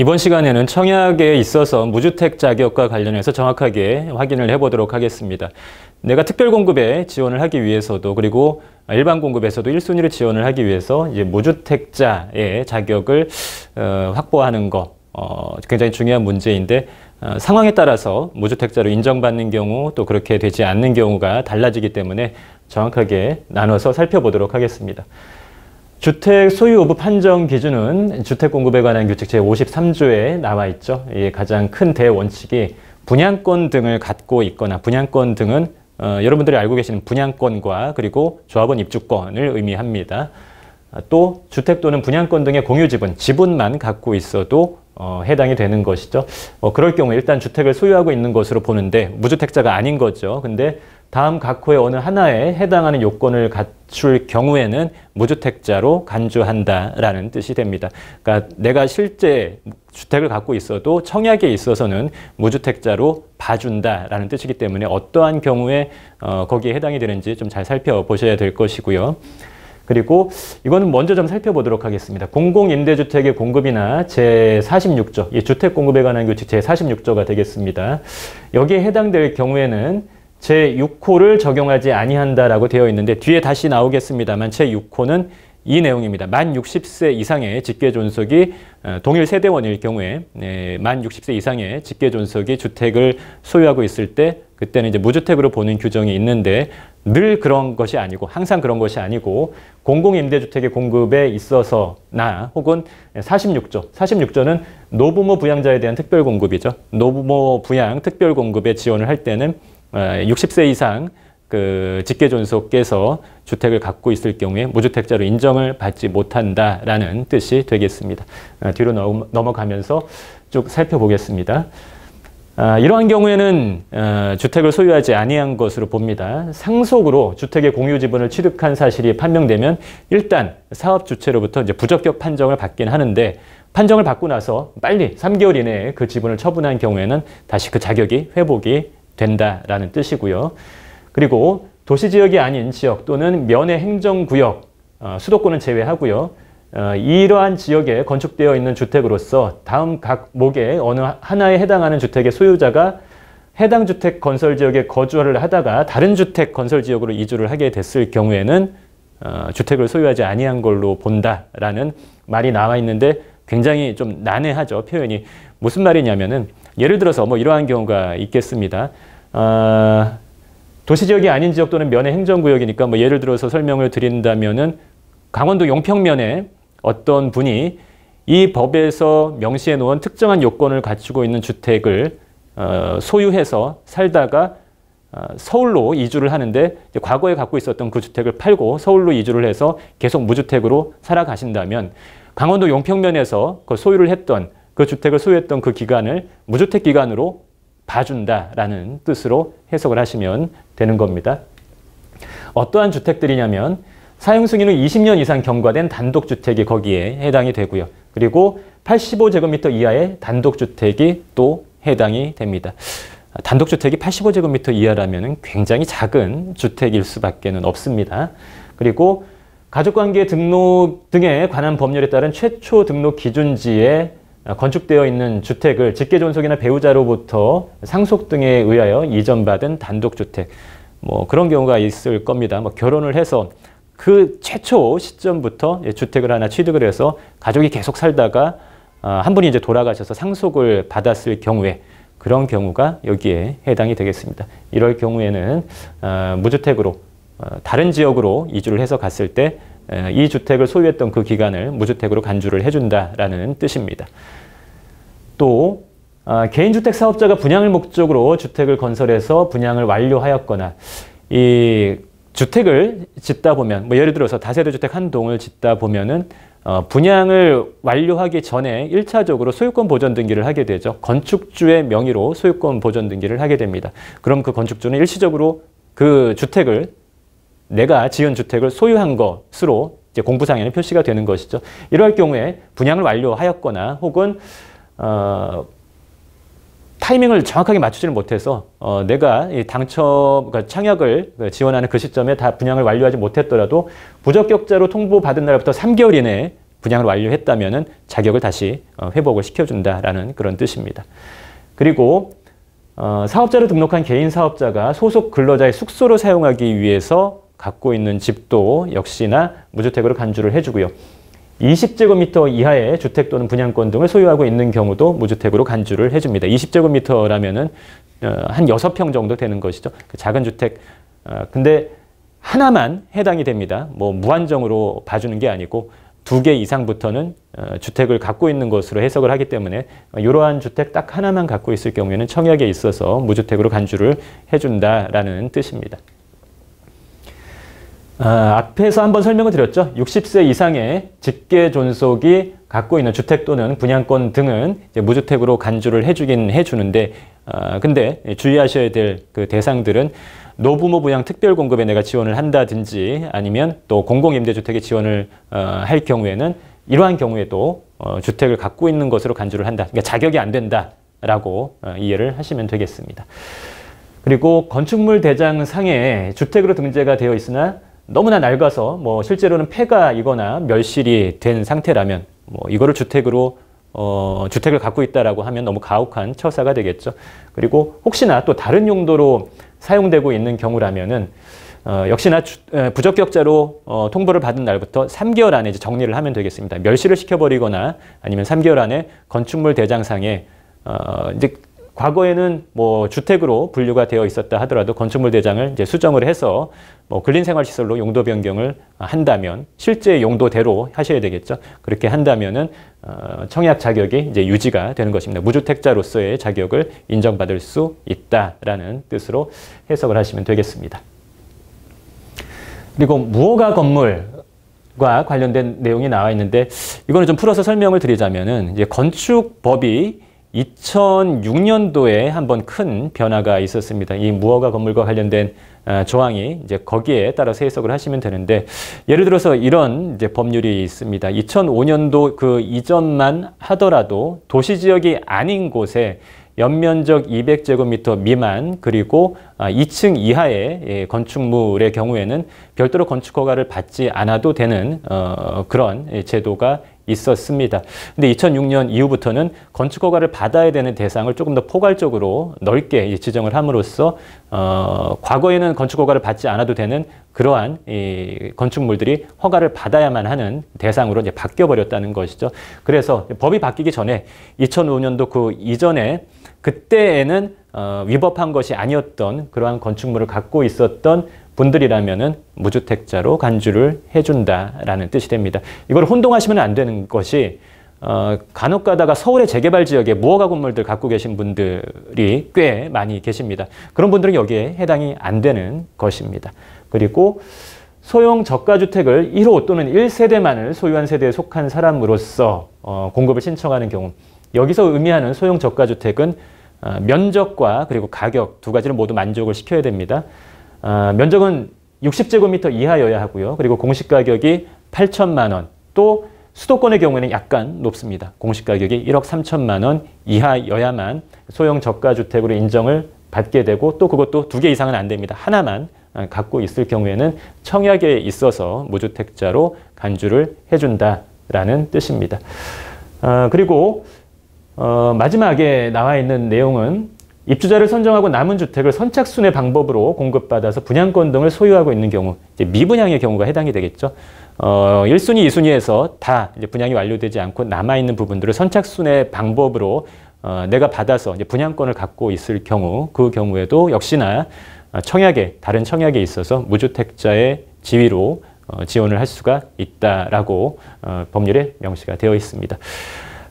이번 시간에는 청약에 있어서 무주택 자격과 관련해서 정확하게 확인을 해보도록 하겠습니다. 내가 특별 공급에 지원을 하기 위해서도 그리고 일반 공급에서도 1순위를 지원을 하기 위해서 이제 무주택자의 자격을 어, 확보하는 거 어, 굉장히 중요한 문제인데 어, 상황에 따라서 무주택자로 인정받는 경우 또 그렇게 되지 않는 경우가 달라지기 때문에 정확하게 나눠서 살펴보도록 하겠습니다. 주택 소유 오부 판정 기준은 주택 공급에 관한 규칙 제53조에 나와 있죠. 가장 큰 대원칙이 분양권 등을 갖고 있거나 분양권 등은 어, 여러분들이 알고 계시는 분양권과 그리고 조합원 입주권을 의미합니다. 아, 또 주택 또는 분양권 등의 공유 지분, 지분만 갖고 있어도 어, 해당이 되는 것이죠. 어, 그럴 경우 일단 주택을 소유하고 있는 것으로 보는데 무주택자가 아닌 거죠. 근데 다음 각호의 어느 하나에 해당하는 요건을 갖출 경우에는 무주택자로 간주한다라는 뜻이 됩니다. 그러니까 내가 실제 주택을 갖고 있어도 청약에 있어서는 무주택자로 봐준다라는 뜻이기 때문에 어떠한 경우에 어, 거기에 해당이 되는지 좀 잘 살펴보셔야 될 것이고요. 그리고 이거는 먼저 좀 살펴보도록 하겠습니다. 공공임대주택의 공급이나 제46조, 이 주택공급에 관한 규칙 제46조가 되겠습니다. 여기에 해당될 경우에는 제6호를 적용하지 아니한다라고 되어 있는데 뒤에 다시 나오겠습니다만 제6호는 이 내용입니다. 만 60세 이상의 직계존속이 어, 동일 세대원일 경우에 네, 만 60세 이상의 직계존속이 주택을 소유하고 있을 때 그때는 이제 무주택으로 보는 규정이 있는데 늘 그런 것이 아니고 항상 그런 것이 아니고 공공임대주택의 공급에 있어서나 혹은 46조, 46조는 노부모 부양자에 대한 특별공급이죠. 노부모 부양 특별공급에 지원을 할 때는 60세 어, 이상 그 직계존속께서 주택을 갖고 있을 경우에 무주택자로 인정을 받지 못한다라는 뜻이 되겠습니다. 아, 뒤로 넘어가면서 쭉 살펴보겠습니다. 아, 이러한 경우에는 아, 주택을 소유하지 아니한 것으로 봅니다. 상속으로 주택의 공유 지분을 취득한 사실이 판명되면 일단 사업 주체로부터 이제 부적격 판정을 받긴 하는데 판정을 받고 나서 빨리 3개월 이내에 그 지분을 처분한 경우에는 다시 그 자격이 회복이 된다라는 뜻이고요. 그리고 도시지역이 아닌 지역 또는 면의 행정구역, 어, 수도권은 제외하고요. 어, 이러한 지역에 건축되어 있는 주택으로서 다음 각 목에 어느 하나에 해당하는 주택의 소유자가 해당 주택 건설 지역에 거주를 하다가 다른 주택 건설 지역으로 이주를 하게 됐을 경우에는 어, 주택을 소유하지 아니한 걸로 본다라는 말이 나와 있는데 굉장히 좀 난해하죠 표현이 무슨 말이냐면은 예를 들어서 뭐 이러한 경우가 있겠습니다. 어, 도시지역이 아닌 지역 또는 면의 행정구역이니까 뭐 예를 들어서 설명을 드린다면은 강원도 용평면에 어떤 분이 이 법에서 명시해 놓은 특정한 요건을 갖추고 있는 주택을 어, 소유해서 살다가 어, 서울로 이주를 하는데 과거에 갖고 있었던 그 주택을 팔고 서울로 이주를 해서 계속 무주택으로 살아가신다면 강원도 용평면에서 그 소유를 했던 그 주택을 소유했던 그 기간을 무주택 기간으로 봐준다라는 뜻으로 해석을 하시면 되는 겁니다. 어떠한 주택들이냐면 사용 승인은 20년 이상 경과된 단독주택이 거기에 해당이 되고요. 그리고 85제곱미터 이하의 단독주택이 또 해당이 됩니다. 단독주택이 85제곱미터 이하라면 굉장히 작은 주택일 수밖에 없습니다. 그리고 가족관계 등록 등에 관한 법률에 따른 최초 등록 기준지에 어, 건축되어 있는 주택을 직계존속이나 배우자로부터 상속 등에 의하여 이전받은 단독주택 뭐 그런 경우가 있을 겁니다. 뭐 결혼을 해서 그 최초 시점부터 주택을 하나 취득을 해서 가족이 계속 살다가 어, 한 분이 이제 돌아가셔서 상속을 받았을 경우에 그런 경우가 여기에 해당이 되겠습니다. 이럴 경우에는 어, 무주택으로 다른 지역으로 이주를 해서 갔을 때이 주택을 소유했던 그 기간을 무주택으로 간주를 해준다라는 뜻입니다. 또 아, 개인주택 사업자가 분양을 목적으로 주택을 건설해서 분양을 완료하였거나 이 주택을 짓다 보면 뭐 예를 들어서 다세대 주택 한 동을 짓다 보면은 어, 분양을 완료하기 전에 1차적으로 소유권 보전 등기를 하게 되죠. 건축주의 명의로 소유권 보전 등기를 하게 됩니다. 그럼 그 건축주는 일시적으로 그 주택을 내가 지은 주택을 소유한 것으로 이제 공부상에는 표시가 되는 것이죠. 이러할 경우에 분양을 완료하였거나 혹은 어, 타이밍을 정확하게 맞추지를 못해서 어, 내가 당첨 그러니까 창약을 지원하는 그 시점에 다 분양을 완료하지 못했더라도 부적격자로 통보받은 날부터 3개월 이내에 분양을 완료했다면 자격을 다시 어, 회복을 시켜준다라는 그런 뜻입니다. 그리고 어, 사업자로 등록한 개인 사업자가 소속 근로자의 숙소로 사용하기 위해서 갖고 있는 집도 역시나 무주택으로 간주를 해주고요. 20제곱미터 이하의 주택 또는 분양권 등을 소유하고 있는 경우도 무주택으로 간주를 해줍니다. 20제곱미터라면은 어, 한 6평 정도 되는 것이죠. 그 작은 주택. 어, 근데 하나만 해당이 됩니다. 뭐 무한정으로 봐주는 게 아니고 두 개 이상부터는 어, 주택을 갖고 있는 것으로 해석을 하기 때문에 이러한 주택 딱 하나만 갖고 있을 경우에는 청약에 있어서 무주택으로 간주를 해준다라는 뜻입니다. 아, 앞에서 한번 설명을 드렸죠. 60세 이상의 직계 존속이 갖고 있는 주택 또는 분양권 등은 무주택으로 간주를 해주긴 해주는데 아, 근데 주의하셔야 될 그 대상들은 노부모 분양 특별 공급에 내가 지원을 한다든지 아니면 또 공공임대주택에 지원을 어, 할 경우에는 이러한 경우에도 어, 주택을 갖고 있는 것으로 간주를 한다. 그러니까 자격이 안 된다라고 어, 이해를 하시면 되겠습니다. 그리고 건축물 대장상에 주택으로 등재가 되어 있으나 너무나 낡아서 뭐 실제로는 폐가 이거나 멸실이 된 상태라면 뭐 이거를 주택으로 어, 주택을 갖고 있다라고 하면 너무 가혹한 처사가 되겠죠. 그리고 혹시나 또 다른 용도로 사용되고 있는 경우라면은 어, 역시나 주, 에, 부적격자로 어, 통보를 받은 날부터 3개월 안에 이제 정리를 하면 되겠습니다. 멸실을 시켜버리거나 아니면 3개월 안에 건축물 대장상에 어, 이제 과거에는 뭐 주택으로 분류가 되어 있었다 하더라도 건축물 대장을 이제 수정을 해서 뭐 근린생활시설로 용도 변경을 한다면 실제 용도대로 하셔야 되겠죠. 그렇게 한다면은 어, 청약 자격이 이제 유지가 되는 것입니다. 무주택자로서의 자격을 인정받을 수 있다라는 뜻으로 해석을 하시면 되겠습니다. 그리고 무허가 건물 과 관련된 내용이 나와 있는데 이거는 좀 풀어서 설명을 드리자면은 이제 건축법이 2006년도에 한 번 큰 변화가 있었습니다. 이 무허가 건물과 관련된 아, 조항이 이제 거기에 따라서 해석을 하시면 되는데 예를 들어서 이런 이제 법률이 있습니다. 2005년도 그 이전만 하더라도 도시 지역이 아닌 곳에 연면적 200제곱미터 미만 그리고 2층 아, 이하의 예, 건축물의 경우에는 별도로 건축허가를 받지 않아도 되는 어, 그런 예, 제도가 있었습니다. 근데 2006년 이후부터는 건축 허가를 받아야 되는 대상을 조금 더 포괄적으로 넓게 지정을 함으로써 어, 과거에는 건축 허가를 받지 않아도 되는 그러한 이 건축물들이 허가를 받아야만 하는 대상으로 이제 바뀌어 버렸다는 것이죠. 그래서 법이 바뀌기 전에 2005년도 그 이전에 그때에는 어, 위법한 것이 아니었던 그러한 건축물을 갖고 있었던 분들이라면은 무주택자로 간주를 해준다라는 뜻이 됩니다. 이걸 혼동하시면 안 되는 것이 어, 간혹 가다가 서울의 재개발 지역에 무허가 건물들 갖고 계신 분들이 꽤 많이 계십니다. 그런 분들은 여기에 해당이 안 되는 것입니다. 그리고 소형 저가주택을 1호 또는 1세대만을 소유한 세대에 속한 사람으로서 어, 공급을 신청하는 경우 여기서 의미하는 소형 저가주택은 어, 면적과 그리고 가격 두 가지를 모두 만족을 시켜야 됩니다. 아, 면적은 60제곱미터 이하여야 하고요. 그리고 공시가격이 8천만 원, 또 수도권의 경우에는 약간 높습니다. 공시가격이 1억 3천만 원 이하여야만 소형 저가주택으로 인정을 받게 되고 또 그것도 두 개 이상은 안 됩니다. 하나만 아, 갖고 있을 경우에는 청약에 있어서 무주택자로 간주를 해준다라는 뜻입니다. 어, 그리고 어, 마지막에 나와 있는 내용은 입주자를 선정하고 남은 주택을 선착순의 방법으로 공급받아서 분양권 등을 소유하고 있는 경우, 미분양의 경우가 해당이 되겠죠. 어, 1순위, 2순위에서 다 이제 분양이 완료되지 않고 남아있는 부분들을 선착순의 방법으로 어, 내가 받아서 이제 분양권을 갖고 있을 경우, 그 경우에도 역시나 어, 청약에, 다른 청약에 있어서 무주택자의 지위로 어, 지원을 할 수가 있다라고 어, 법률에 명시가 되어 있습니다.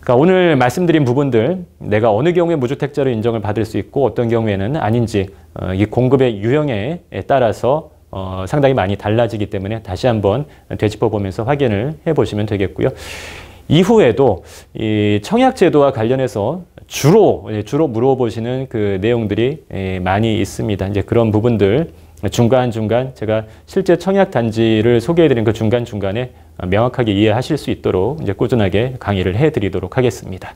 그러니까 오늘 말씀드린 부분들 내가 어느 경우에 무주택자로 인정을 받을 수 있고 어떤 경우에는 아닌지 어, 이 공급의 유형에 따라서 어, 상당히 많이 달라지기 때문에 다시 한번 되짚어 보면서 확인을 해 보시면 되겠고요. 이후에도 이 청약 제도와 관련해서 주로 예, 주로 물어보시는 그 내용들이 예, 많이 있습니다. 이제 그런 부분들 중간중간 제가 실제 청약단지를 소개해드린 그 중간중간에 명확하게 이해하실 수 있도록 이제 꾸준하게 강의를 해드리도록 하겠습니다.